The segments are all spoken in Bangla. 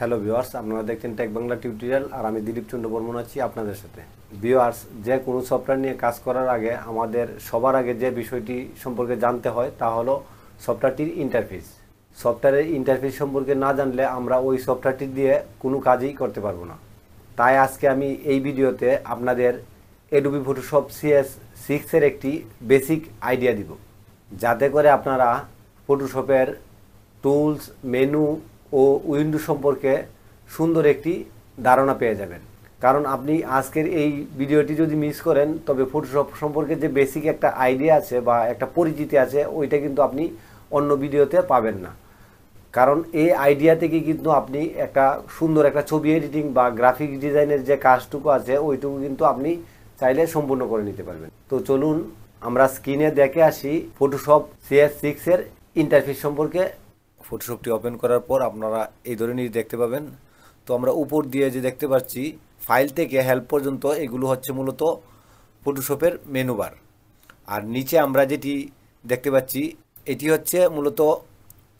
হ্যালো ভিওয়ার্স আপনারা দেখছেন টেক বাংলা টিউটোরিয়াল আর আমি দিলীপ চন্দ্র বর্মন আছি আপনাদের সাথে ভিওয়ার্স যে কোনো সফটওয়্যার নিয়ে কাজ করার আগে আমাদের সবার আগে যে বিষয়টি সম্পর্কে জানতে হয় তা হলো সফটওয়্যারটির ইন্টারফেস সফটওয়্যারের ইন্টারফেস সম্পর্কে না জানলে আমরা ওই সফটওয়্যারটি দিয়ে কোনো কাজই করতে পারবো না তাই আজকে আমি এই ভিডিওতে আপনাদের এডুবি ফটোশপ সিএস সিক্সের একটি বেসিক আইডিয়া দিব যাতে করে আপনারা ফটোশপের টুলস মেনু ও উইন্ডো সম্পর্কে সুন্দর একটি ধারণা পেয়ে যাবেন কারণ আপনি আজকের এই ভিডিওটি যদি মিস করেন তবে ফটোশপ সম্পর্কে যে বেসিক একটা আইডিয়া আছে বা একটা পরিচিতি আছে ওইটা কিন্তু আপনি অন্য ভিডিওতে পাবেন না কারণ এই আইডিয়া থেকে কিন্তু আপনি একটা সুন্দর একটা ছবি এডিটিং বা গ্রাফিক ডিজাইনের যে কাজটুকু আছে ওইটুকু কিন্তু আপনি চাইলে সম্পূর্ণ করে নিতে পারবেন তো চলুন আমরা স্ক্রিনে দেখে আসি ফটোশপ সিএস সিক্সের ইন্টারফেস সম্পর্কে ফটোশপটি ওপেন করার পর আপনারা এই ধরনের দেখতে পাবেন তো আমরা উপর দিয়ে যে দেখতে পাচ্ছি ফাইল থেকে হেল্প পর্যন্ত এগুলো হচ্ছে মূলত ফটোশপের মেনু বার আর নিচে আমরা যেটি দেখতে পাচ্ছি এটি হচ্ছে মূলত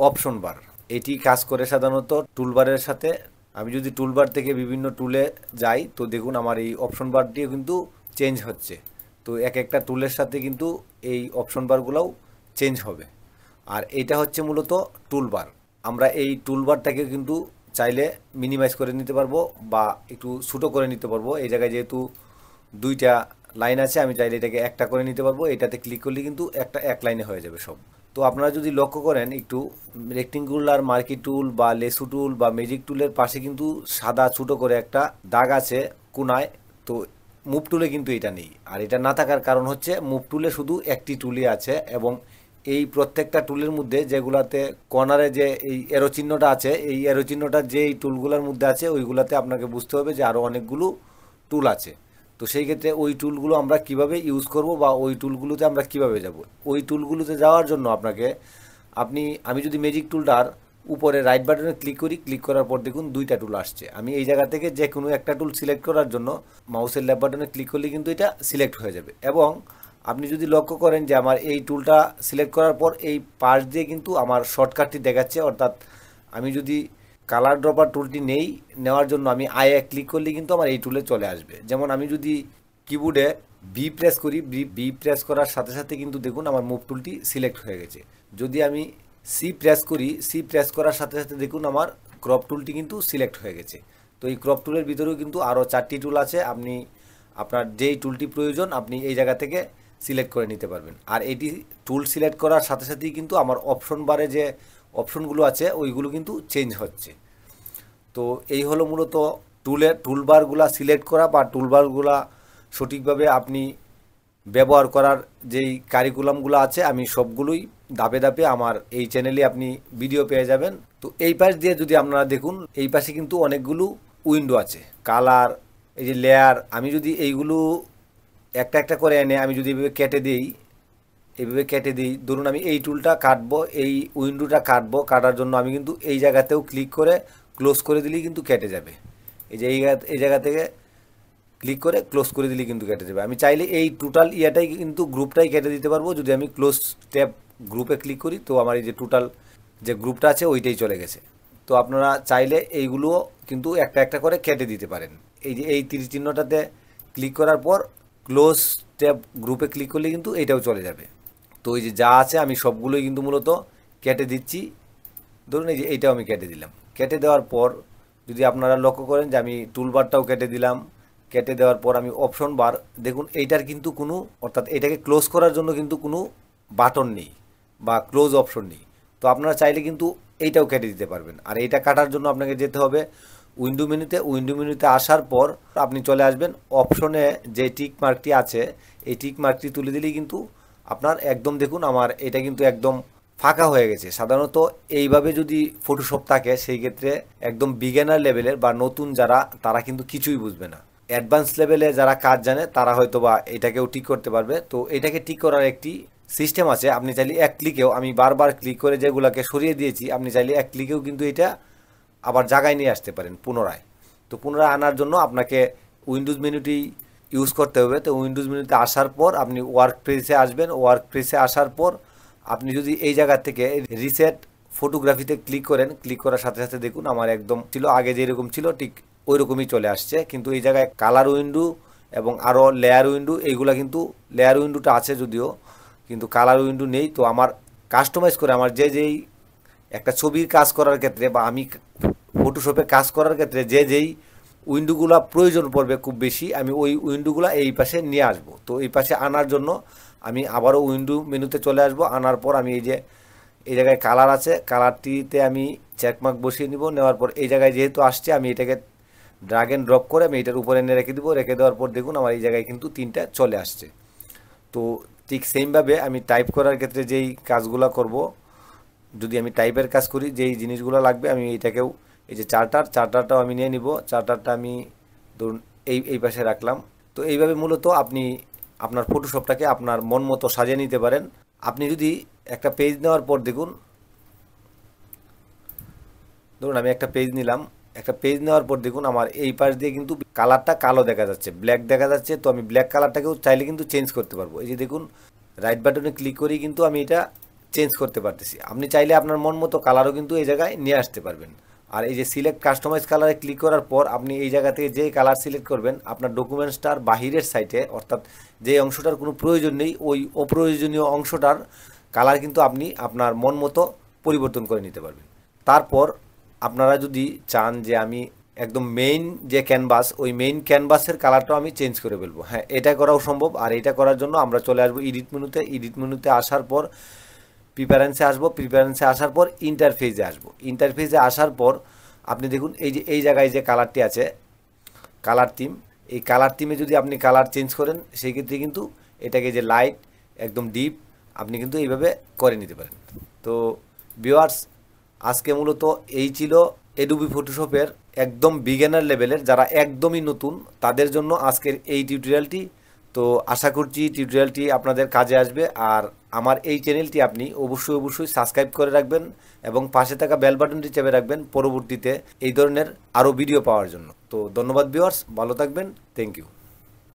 অপশন বার এটি কাজ করে সাধারণত টুলবারের সাথে আমি যদি টুলবার থেকে বিভিন্ন টুলে যাই তো দেখুন আমার এই অপশন বারটিও কিন্তু চেঞ্জ হচ্ছে তো এক একটা টুলের সাথে কিন্তু এই অপশন বারগুলোও চেঞ্জ হবে আর এটা হচ্ছে মূলত টুলবার আমরা এই টুলবারটাকে কিন্তু চাইলে মিনিমাইজ করে নিতে পারবো বা একটু ছোটো করে নিতে পারবো এই জায়গায় যেহেতু দুইটা লাইন আছে আমি চাইলে এটাকে একটা করে নিতে পারবো এটাতে ক্লিক করলে কিন্তু একটা এক লাইনে হয়ে যাবে সব তো আপনারা যদি লক্ষ্য করেন একটু রেক্টিঙ্গুলার মার্কি টুল বা লেসু টুল বা ম্যাজিক টুলের পাশে কিন্তু সাদা ছোটো করে একটা দাগ আছে কোনায় তো মুভ টুলে কিন্তু এটা নেই আর এটা না থাকার কারণ হচ্ছে মুভ টুলে শুধু একটি টুলই আছে এবং এই প্রত্যেকটা টুলের মধ্যে যেগুলাতে কর্নারে যে এই এরো চিহ্নটা আছে এই এরো চিহ্নটা যে এই টুলগুলোর মধ্যে আছে ওইগুলাতে আপনাকে বুঝতে হবে যে আরও অনেকগুলো টুল আছে তো সেই ক্ষেত্রে ওই টুলগুলো আমরা কিভাবে ইউজ করব বা ওই টুলগুলোতে আমরা কিভাবে যাব ওই টুলগুলোতে যাওয়ার জন্য আপনাকে আপনি আমি যদি ম্যাজিক টুলটার উপরে রাইট বাটনে ক্লিক করি ক্লিক করার পর দেখুন দুইটা টুল আসছে আমি এই জায়গা থেকে যে কোনো একটা টুল সিলেক্ট করার জন্য মাউসের লেফট বাটনে ক্লিক করলে কিন্তু এটা সিলেক্ট হয়ে যাবে এবং আপনি যদি লক্ষ্য করেন যে আমার এই টুলটা সিলেক্ট করার পর এই পাশ দিয়ে কিন্তু আমার শর্টকাটটি দেখাচ্ছে অর্থাৎ আমি যদি কালার ড্রপার টুলটি নেই নেওয়ার জন্য আমি আয়ে ক্লিক করলে কিন্তু আমার এই টুলে চলে আসবে যেমন আমি যদি কিবোর্ডে বি প্রেস করি বি প্রেস করার সাথে সাথে কিন্তু দেখুন আমার মুভ টুলটি সিলেক্ট হয়ে গেছে যদি আমি সি প্রেস করি সি প্রেস করার সাথে সাথে দেখুন আমার ক্রপ টুলটি কিন্তু সিলেক্ট হয়ে গেছে তো এই ক্রপ টুলের ভিতরেও কিন্তু আরও চারটি টুল আছে আপনি আপনার যেই টুলটি প্রয়োজন আপনি এই জায়গা থেকে সিলেক্ট করে নিতে পারবেন আর এটি টুল সিলেক্ট করার সাথে সাথেই কিন্তু আমার অপশন বারে যে অপশনগুলো আছে ওইগুলো কিন্তু চেঞ্জ হচ্ছে তো এই হলো মূলত টুলের টুলবারগুলা সিলেক্ট করা বা টুলবারগুলা সঠিকভাবে আপনি ব্যবহার করার যেই কারিকুলামগুলো আছে আমি সবগুলোই দাপে দাপে আমার এই চ্যানেলে আপনি ভিডিও পেয়ে যাবেন তো এই পাশ দিয়ে যদি আপনারা দেখুন এই পাশে কিন্তু অনেকগুলো উইন্ডো আছে কালার এই যে লেয়ার আমি যদি এইগুলো একটা একটা করে এনে আমি যদি এভাবে কেটে দিই এভাবে কেটে দিই ধরুন আমি এই টুলটা কাটবো এই উইন্ডোটা কাটবো কাটার জন্য আমি কিন্তু এই জায়গাতেও ক্লিক করে ক্লোজ করে দিলেই কিন্তু কেটে যাবে এই যে এই জায়গা থেকে ক্লিক করে ক্লোজ করে দিলেই কিন্তু কেটে যাবে আমি চাইলে এই টোটাল ইয়াটাই কিন্তু গ্রুপটাই কেটে দিতে পারবো যদি আমি ক্লোজ ট্যাব গ্রুপে ক্লিক করি তো আমার এই যে টোটাল যে গ্রুপটা আছে ওইটাই চলে গেছে তো আপনারা চাইলে এইগুলো কিন্তু একটা একটা করে কেটে দিতে পারেন এই যে এই তীর চিহ্নটাতে ক্লিক করার পর ক্লোজ ট্যাব গ্রুপে ক্লিক করলে কিন্তু এটাও চলে যাবে তো এই যে যা আছে আমি সবগুলোই কিন্তু মূলত কেটে দিচ্ছি ধরুন এই যে এইটাও আমি কেটে দিলাম কেটে দেওয়ার পর যদি আপনারা লক্ষ্য করেন যে আমি টুলবারটাও কেটে দিলাম কেটে দেওয়ার পর আমি অপশন বার দেখুন এইটার কিন্তু কোনো অর্থাৎ এটাকে ক্লোজ করার জন্য কিন্তু কোনো বাটন নেই বা ক্লোজ অপশন নেই তো আপনারা চাইলে কিন্তু এইটাও কেটে দিতে পারবেন আর এইটা কাটার জন্য আপনাকে যেতে হবে উইন্ডো মেনুতে উইন্ডো মেনুতে আসার পর আপনি চলে আসবেন অপশনে যে টিক মার্কটি আছে এই টিক মার্কটি তুলে দিলেই কিন্তু আপনার একদম দেখুন আমার এটা কিন্তু একদম ফাঁকা হয়ে গেছে সাধারণত এইভাবে যদি ফটোশপ থাকে সেই ক্ষেত্রে একদম বিগেনার লেভেলের বা নতুন যারা তারা কিন্তু কিছুই বুঝবে না অ্যাডভান্স লেভেলে যারা কাজ জানে তারা হয়তো বা এটাকেও ঠিক করতে পারবে তো এটাকে ঠিক করার একটি সিস্টেম আছে আপনি চাইলে এক ক্লিকেও আমি বারবার ক্লিক করে যেগুলোকে সরিয়ে দিয়েছি আপনি চাইলে এক ক্লিকেও কিন্তু এটা আবার জায়গায় নিয়ে আসতে পারেন পুনরায় তো পুনরায় আনার জন্য আপনাকে উইন্ডোজ মেনুটি ইউজ করতে হবে তো উইন্ডোজ মেনুতে আসার পর আপনি ওয়ার্ক প্রেসে আসবেন ওয়ার্ক প্রেসে আসার পর আপনি যদি এই জায়গা থেকে রিসেট ফটোগ্রাফিতে ক্লিক করেন ক্লিক করার সাথে সাথে দেখুন আমার একদম ছিল আগে যেরকম ছিল ঠিক ওই রকমই চলে আসছে কিন্তু এই জায়গায় কালার উইন্ডো এবং আরও লেয়ার উইন্ডো এইগুলো কিন্তু লেয়ার উইন্ডোটা আছে যদিও কিন্তু কালার উইন্ডো নেই তো আমার কাস্টমাইজ করে আমার যে যেই একটা ছবির কাজ করার ক্ষেত্রে বা আমি ফটোশপে কাজ করার ক্ষেত্রে যে যেই উইন্ডোগুলো প্রয়োজন পড়বে খুব বেশি আমি ওই উইন্ডোগুলো এই পাশে নিয়ে আসব তো এই পাশে আনার জন্য আমি আবারও উইন্ডো মেনুতে চলে আসব আনার পর আমি এই যে এই জায়গায় কালার আছে কালারটিতে আমি চেকমার্ক বসিয়ে নিব নেওয়ার পর এই জায়গায় যেহেতু আসছে আমি এটাকে ড্রাগ এন্ড ড্রপ করে আমি এটার উপরে এনে রেখে দেবো রেখে দেওয়ার পর দেখুন আমার এই জায়গায় কিন্তু তিনটা চলে আসছে তো ঠিক সেইমভাবে আমি টাইপ করার ক্ষেত্রে যেই কাজগুলো করব যদি আমি টাইপের কাজ করি যেই জিনিসগুলো লাগবে আমি এইটাকেও এই যে চার্টার চার্টারটাও আমি নিয়ে নিব চার্টারটা আমি ধরুন এই এই পাশে রাখলাম তো এইভাবে মূলত আপনি আপনার ফটোশপটাকে আপনার মন মতো সাজিয়ে নিতে পারেন আপনি যদি একটা পেজ নেওয়ার পর দেখুন ধরুন আমি একটা পেজ নিলাম একটা পেজ নেওয়ার পর দেখুন আমার এই পাশ দিয়ে কিন্তু কালারটা কালো দেখা যাচ্ছে ব্ল্যাক দেখা যাচ্ছে তো আমি ব্ল্যাক কালারটাকেও চাইলে কিন্তু চেঞ্জ করতে পারবো এই যে দেখুন রাইট বাটনে ক্লিক করেই কিন্তু আমি এটা চেঞ্জ করতে পারতেছি আপনি চাইলে আপনার মন মতো কালারও কিন্তু এই জায়গায় নিয়ে আসতে পারবেন আর এই যে সিলেক্ট কাস্টমাইজ কালারে ক্লিক করার পর আপনি এই জায়গা থেকে যে কালার সিলেক্ট করবেন আপনার ডকুমেন্টসটার বাহিরের সাইটে অর্থাৎ যে অংশটার কোনো প্রয়োজন নেই ওই অপ্রয়োজনীয় অংশটার কালার কিন্তু আপনি আপনার মন মতো পরিবর্তন করে নিতে পারবেন তারপর আপনারা যদি চান যে আমি একদম মেইন যে ক্যানভাস ওই মেইন ক্যানভাসের কালারটাও আমি চেঞ্জ করে ফেলবো হ্যাঁ এটা করাও সম্ভব আর এটা করার জন্য আমরা চলে আসবো এডিট মেনুতে এডিট মেনুতে আসার পর প্রিপারেন্সে আসবো প্রিপারেন্সে আসার পর ইন্টারফেজে আসবো ইন্টারফেজে আসার পর আপনি দেখুন এই যে এই জায়গায় যে কালারটি আছে কালার টিম এই কালার টিমে যদি আপনি কালার চেঞ্জ করেন সেই ক্ষেত্রে কিন্তু এটাকে যে লাইট একদম ডিপ আপনি কিন্তু এইভাবে করে নিতে পারেন তো ভিওয়ার্স আজকে মূলত এই ছিল এডুবি ফটোশপের একদম বিগেনার লেভেলের যারা একদমই নতুন তাদের জন্য আজকের এই টিউটোরিয়ালটি তো আশা করছি টিউটোরিয়ালটি আপনাদের কাজে আসবে আর আমার এই চ্যানেলটি আপনি অবশ্যই অবশ্যই সাবস্ক্রাইব করে রাখবেন এবং পাশে থাকা বেল বাটনটি চেপে রাখবেন পরবর্তীতে এই ধরনের আরও ভিডিও পাওয়ার জন্য তো ধন্যবাদ ভিওয়ার্স ভালো থাকবেন থ্যাংক ইউ